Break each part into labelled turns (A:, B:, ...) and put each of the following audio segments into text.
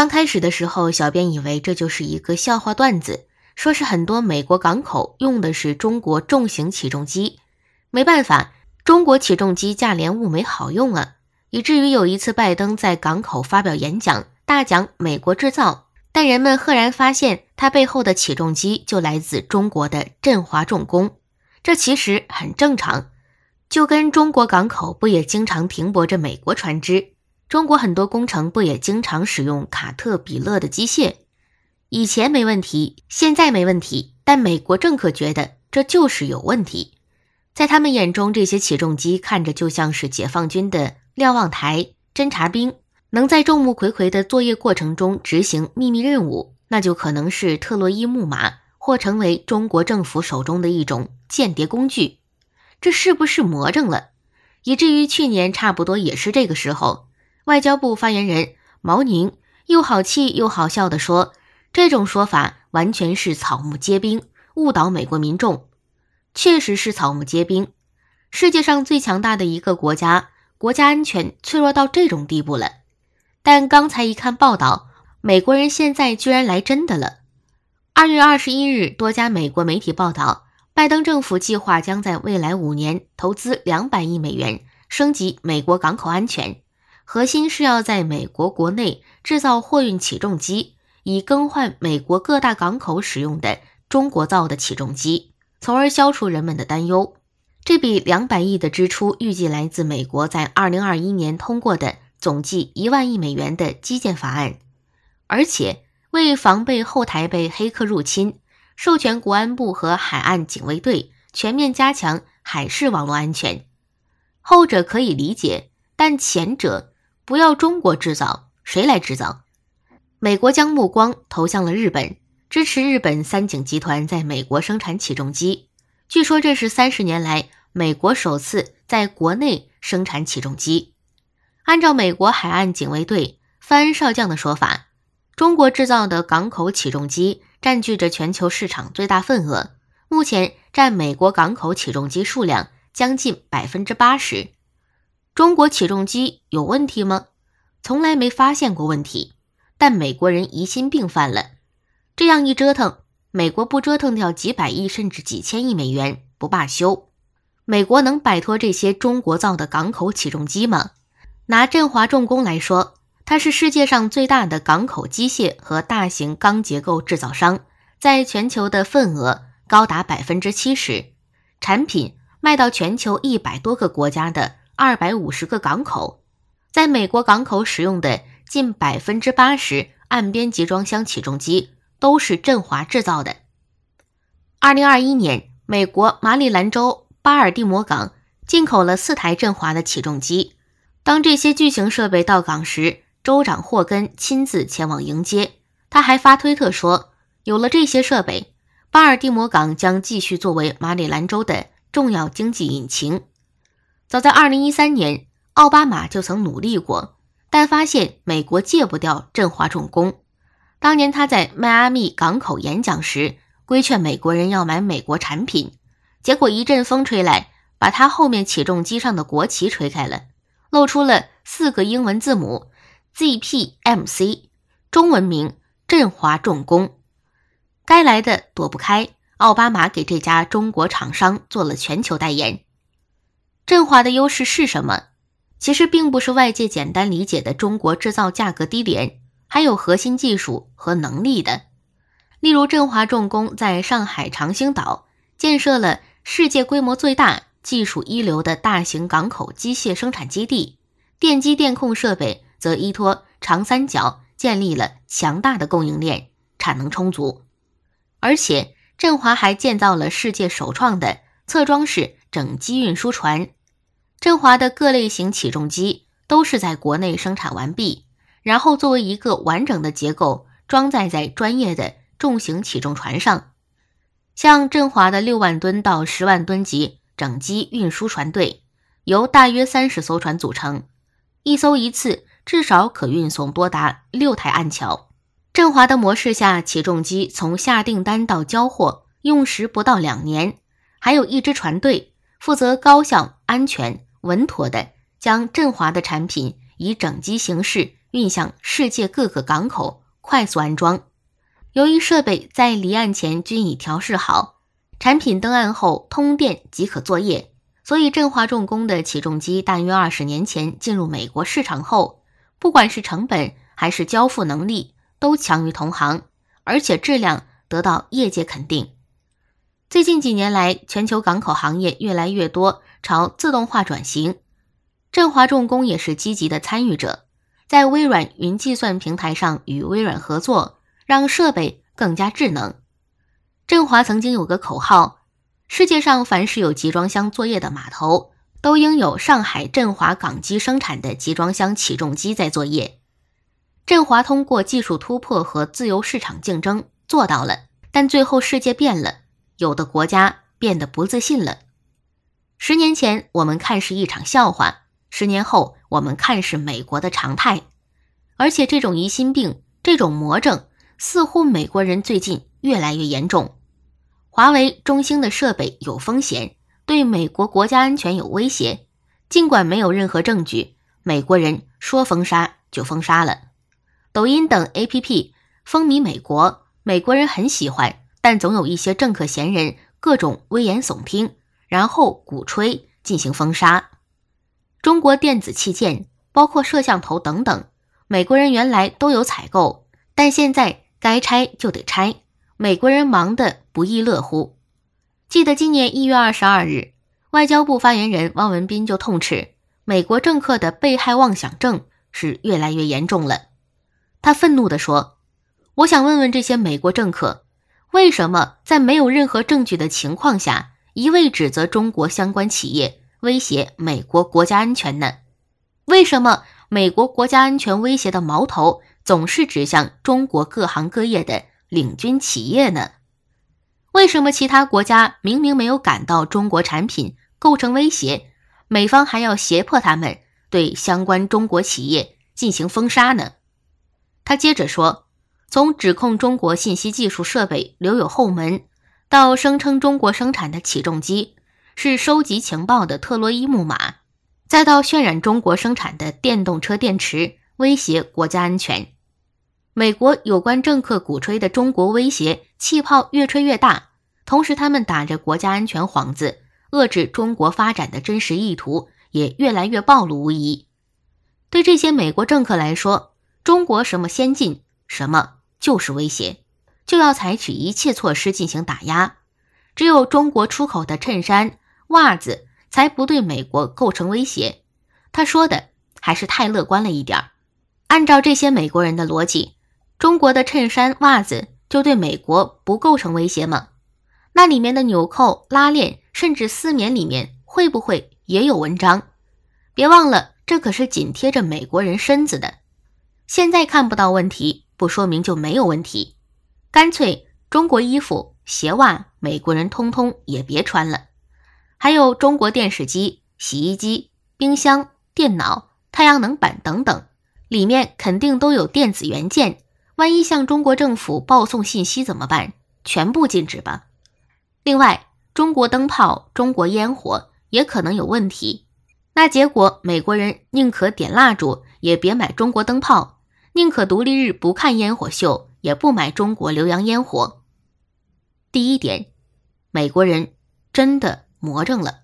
A: 刚开始的时候，小编以为这就是一个笑话段子，说是很多美国港口用的是中国重型起重机。没办法，中国起重机价廉物美，好用啊，以至于有一次拜登在港口发表演讲，大讲美国制造，但人们赫然发现他背后的起重机就来自中国的振华重工。这其实很正常，就跟中国港口不也经常停泊着美国船只？中国很多工程不也经常使用卡特彼勒的机械？以前没问题，现在没问题。但美国政客觉得这就是有问题。在他们眼中，这些起重机看着就像是解放军的瞭望台、侦察兵，能在众目睽睽的作业过程中执行秘密任务，那就可能是特洛伊木马，或成为中国政府手中的一种间谍工具。这是不是魔怔了？以至于去年差不多也是这个时候。外交部发言人毛宁又好气又好笑地说：“这种说法完全是草木皆兵，误导美国民众。确实是草木皆兵。世界上最强大的一个国家，国家安全脆弱到这种地步了。但刚才一看报道，美国人现在居然来真的了。二月二十一日，多家美国媒体报道，拜登政府计划将在未来五年投资两百亿美元，升级美国港口安全。”核心是要在美国国内制造货运起重机，以更换美国各大港口使用的中国造的起重机，从而消除人们的担忧。这笔两百亿的支出预计来自美国在二零二一年通过的总计一万亿美元的基建法案。而且为防备后台被黑客入侵，授权国安部和海岸警卫队全面加强海事网络安全。后者可以理解，但前者。不要中国制造，谁来制造？美国将目光投向了日本，支持日本三井集团在美国生产起重机。据说这是三十年来美国首次在国内生产起重机。按照美国海岸警卫队范恩少将的说法，中国制造的港口起重机占据着全球市场最大份额，目前占美国港口起重机数量将近百分之八十。中国起重机有问题吗？从来没发现过问题，但美国人疑心病犯了。这样一折腾，美国不折腾掉几百亿甚至几千亿美元不罢休。美国能摆脱这些中国造的港口起重机吗？拿振华重工来说，它是世界上最大的港口机械和大型钢结构制造商，在全球的份额高达百分之七十，产品卖到全球一百多个国家的。二百五十个港口，在美国港口使用的近百分之八十岸边集装箱起重机都是振华制造的。二零二一年，美国马里兰州巴尔的摩港进口了四台振华的起重机。当这些巨型设备到港时，州长霍根亲自前往迎接。他还发推特说：“有了这些设备，巴尔的摩港将继续作为马里兰州的重要经济引擎。”早在二零一三年，奥巴马就曾努力过，但发现美国戒不掉振华重工。当年他在迈阿密港口演讲时，规劝美国人要买美国产品，结果一阵风吹来，把他后面起重机上的国旗吹开了，露出了四个英文字母 ZPMC，中文名振华重工。该来的躲不开，奥巴马给这家中国厂商做了全球代言。振华的优势是什么？其实并不是外界简单理解的中国制造价格低廉，还有核心技术和能力的。例如，振华重工在上海长兴岛建设了世界规模最大、技术一流的大型港口机械生产基地；电机电控设备则依托长三角建立了强大的供应链，产能充足。而且，振华还建造了世界首创的侧装式整机运输船。振华的各类型起重机都是在国内生产完毕，然后作为一个完整的结构装载在专业的重型起重船上。像振华的六万吨到十万吨级整机运输船队，由大约三十艘船组成，一艘一次至少可运送多达六台岸桥。振华的模式下，起重机从下订单到交货用时不到两年，还有一支船队负责高效安全。稳妥的将振华的产品以整机形式运向世界各个港口，快速安装。由于设备在离岸前均已调试好，产品登岸后通电即可作业。所以，振华重工的起重机大约二十年前进入美国市场后，不管是成本还是交付能力都强于同行，而且质量得到业界肯定。最近几年来，全球港口行业越来越多朝自动化转型，振华重工也是积极的参与者，在微软云计算平台上与微软合作，让设备更加智能。振华曾经有个口号：世界上凡是有集装箱作业的码头，都应有上海振华港机生产的集装箱起重机在作业。振华通过技术突破和自由市场竞争做到了，但最后世界变了。有的国家变得不自信了。十年前我们看是一场笑话，十年后我们看是美国的常态。而且这种疑心病、这种魔症，似乎美国人最近越来越严重。华为、中兴的设备有风险，对美国国家安全有威胁，尽管没有任何证据，美国人说封杀就封杀了。抖音等 APP 风靡美国，美国人很喜欢。但总有一些政客闲人各种危言耸听，然后鼓吹进行封杀。中国电子器件，包括摄像头等等，美国人原来都有采购，但现在该拆就得拆，美国人忙得不亦乐乎。记得今年一月二十二日，外交部发言人汪文斌就痛斥美国政客的被害妄想症是越来越严重了。他愤怒地说：“我想问问这些美国政客。”为什么在没有任何证据的情况下，一味指责中国相关企业威胁美国国家安全呢？为什么美国国家安全威胁的矛头总是指向中国各行各业的领军企业呢？为什么其他国家明明没有感到中国产品构成威胁，美方还要胁迫他们对相关中国企业进行封杀呢？他接着说。从指控中国信息技术设备留有后门，到声称中国生产的起重机是收集情报的特洛伊木马，再到渲染中国生产的电动车电池威胁国家安全，美国有关政客鼓吹的中国威胁气泡越吹越大，同时他们打着国家安全幌子遏制中国发展的真实意图也越来越暴露无遗。对这些美国政客来说，中国什么先进什么。就是威胁，就要采取一切措施进行打压。只有中国出口的衬衫、袜子才不对美国构成威胁。他说的还是太乐观了一点儿。按照这些美国人的逻辑，中国的衬衫、袜子就对美国不构成威胁吗？那里面的纽扣、拉链，甚至丝棉里面会不会也有文章？别忘了，这可是紧贴着美国人身子的。现在看不到问题。不说明就没有问题，干脆中国衣服、鞋袜，美国人通通也别穿了。还有中国电视机、洗衣机、冰箱、电脑、太阳能板等等，里面肯定都有电子元件，万一向中国政府报送信息怎么办？全部禁止吧。另外，中国灯泡、中国烟火也可能有问题，那结果美国人宁可点蜡烛，也别买中国灯泡。宁可独立日不看烟火秀，也不买中国浏阳烟火。第一点，美国人真的魔怔了，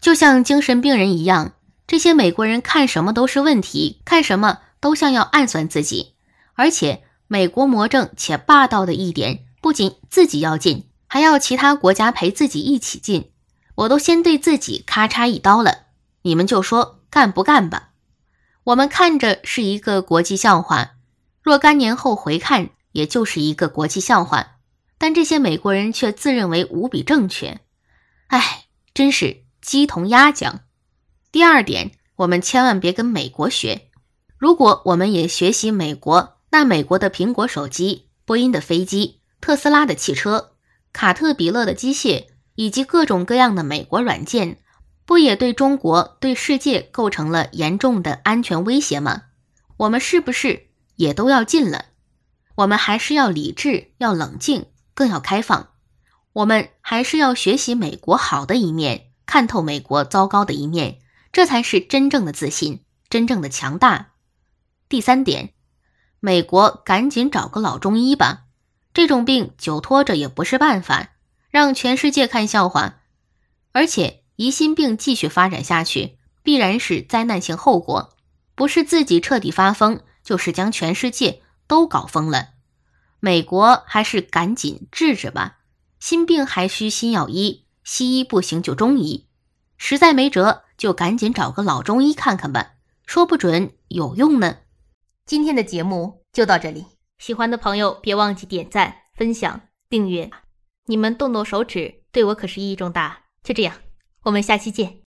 A: 就像精神病人一样，这些美国人看什么都是问题，看什么都像要暗算自己。而且美国魔怔且霸道的一点，不仅自己要进，还要其他国家陪自己一起进。我都先对自己咔嚓一刀了，你们就说干不干吧。我们看着是一个国际笑话，若干年后回看，也就是一个国际笑话。但这些美国人却自认为无比正确，哎，真是鸡同鸭讲。第二点，我们千万别跟美国学。如果我们也学习美国，那美国的苹果手机、波音的飞机、特斯拉的汽车、卡特彼勒的机械，以及各种各样的美国软件。不也对中国、对世界构成了严重的安全威胁吗？我们是不是也都要禁了？我们还是要理智、要冷静，更要开放。我们还是要学习美国好的一面，看透美国糟糕的一面，这才是真正的自信，真正的强大。第三点，美国赶紧找个老中医吧，这种病久拖着也不是办法，让全世界看笑话，而且。疑心病继续发展下去，必然是灾难性后果，不是自己彻底发疯，就是将全世界都搞疯了。美国还是赶紧治治吧，心病还需心药医，西医不行就中医，实在没辙就赶紧找个老中医看看吧，说不准有用呢。今天的节目就到这里，喜欢的朋友别忘记点赞、分享、订阅，你们动动手指对我可是意义重大。就这样。我们下期见。